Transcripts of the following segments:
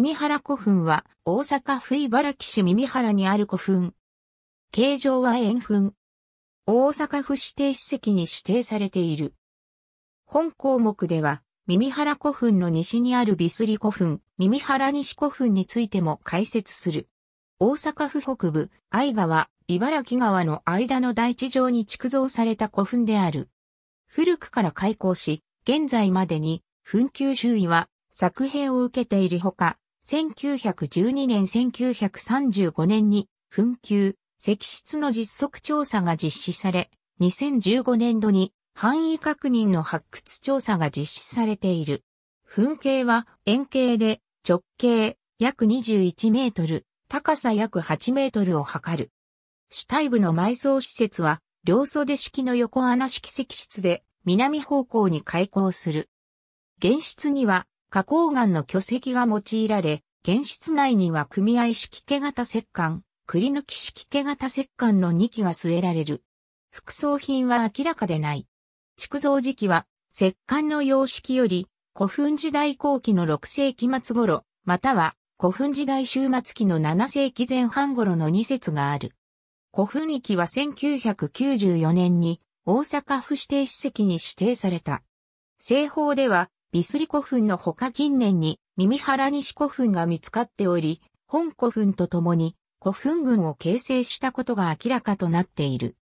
耳原古墳は大阪府茨城市耳原にある古墳。形状は円墳。大阪府指定史跡に指定されている。本項目では、耳原古墳の西にあるビスリ古墳、耳原西古墳についても解説する。大阪府北部、愛川、茨城川の間の大地上に築造された古墳である。古くから開港し、現在までに、墳丘周囲は作兵を受けているほか、1912年1935年に紛糾、石室の実測調査が実施され、2015年度に範囲確認の発掘調査が実施されている。噴景は円形で直径約21メートル、高さ約8メートルを測る。主体部の埋葬施設は両袖式の横穴式石室で南方向に開口する。現室には花崗岩の巨石が用いられ、現室内には組合式毛型石棺、栗抜き式毛型石棺の2基が据えられる。副葬品は明らかでない。築造時期は、石棺の様式より、古墳時代後期の6世紀末頃、または古墳時代終末期の7世紀前半頃の2節がある。古墳域は1994年に大阪府指定史跡に指定された。製法ではビスリ古墳のほか近年に、耳原西古墳が見つかっており、本古墳とともに、古墳群を形成したことが明らかとなっている。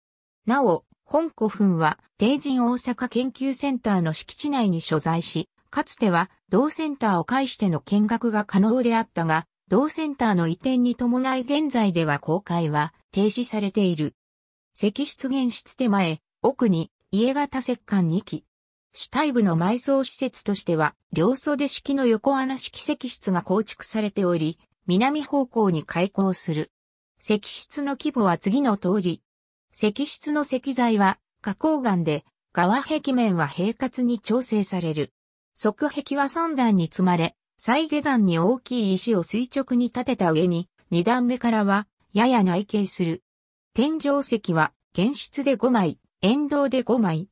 なお、本古墳は、帝人大阪研究センターの敷地内に所在し、かつては、同センターを介しての見学が可能であったが、同センターの移転に伴い現在では公開は停止されている。石室現室手前、奥に、家型石棺2基、主体部の埋葬施設としては、両袖式の横穴式石室が構築されており、南方向に開口する。石室の規模は次の通り。石室の石材は、花崗岩で、側壁面は平滑に調整される。側壁は3段に積まれ、再下段に大きい石を垂直に立てた上に、2段目からは、やや内傾する。天井石は、原室で5枚、沿道で5枚、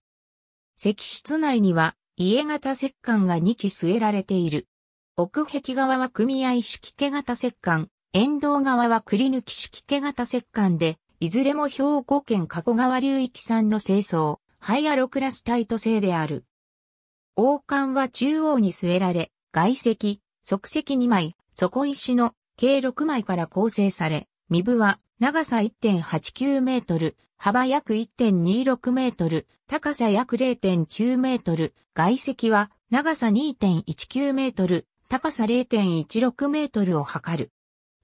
石室内には家型石棺が2基据えられている。奥壁側は組合式手型石棺、沿道側は栗抜き式手型石棺で、いずれも兵庫県加古川流域産の清掃、ハイアロクラスタイト製である。王冠は中央に据えられ、外石、側石2枚、底石の計6枚から構成され、身部は長さ1.89メートル、幅約1.26メートル、高さ約0.9メートル、外壁は長さ2.19メートル、高さ0.16メートルを測る。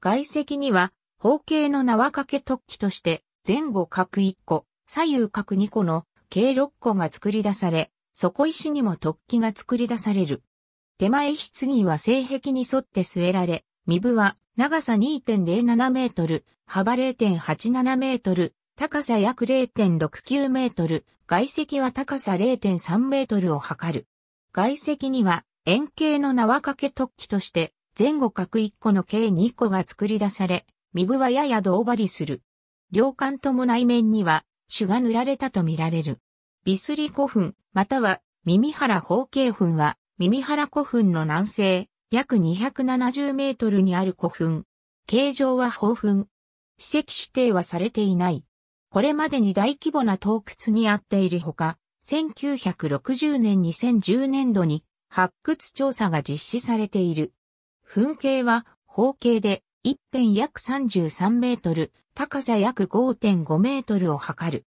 外壁には、方形の縄掛け突起として、前後角1個、左右角2個の計6個が作り出され、底石にも突起が作り出される。手前棺は性壁に沿って据えられ、身部は長さ2.07メートル、幅0.87メートル、高さ約0.69メートル、外石は高さ0.3メートルを測る。外石には円形の縄掛け突起として前後角1個の計2個が作り出され、身部はやや胴張りする。両間とも内面には種が塗られたとみられる。ビスリ古墳、または耳原方形墳は耳原古墳の南西、約270メートルにある古墳。形状は方墳。史跡指定はされていない。これまでに大規模な洞窟にあっているほか、1960年2010年度に発掘調査が実施されている。噴景は方形で一辺約33メートル、高さ約5.5メートルを測る。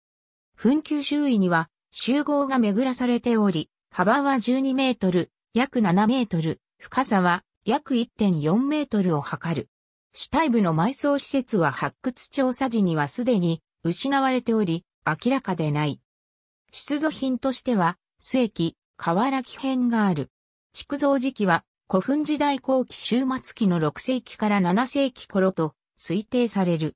噴球周囲には集合が巡らされており、幅は12メートル、約7メートル、深さは約1.4メートルを測る。主体部の埋葬施設は発掘調査時にはすでに失われており、明らかでない。出土品としては、末期、河原木編がある。築造時期は、古墳時代後期終末期の6世紀から7世紀頃と推定される。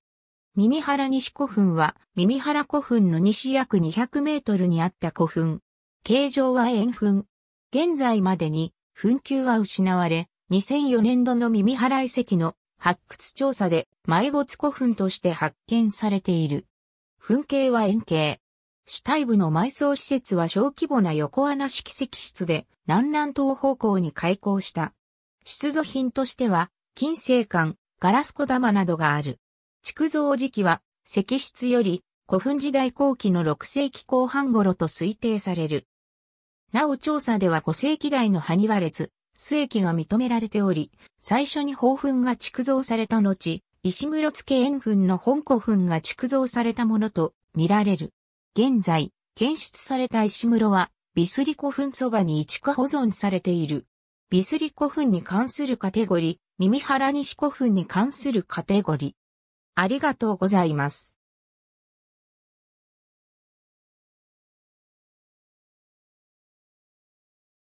耳原西古墳は、耳原古墳の西約200メートルにあった古墳。形状は円墳。現在までに、墳丘は失われ、2004年度の耳原遺跡の発掘調査で埋没古墳として発見されている。噴景は円形。主体部の埋葬施設は小規模な横穴式石室で南南東方向に開港した。出土品としては、金星館、ガラス小玉などがある。築造時期は、石室より古墳時代後期の6世紀後半頃と推定される。なお調査では5世紀代の埴輪列、末液が認められており、最初に宝墳が築造された後、石室付円墳の本古墳が築造されたものと見られる。現在、検出された石室は、ビスリ古墳そばに移築保存されている。ビスリ古墳に関するカテゴリー、耳原西古墳に関するカテゴリー。ありがとうございます。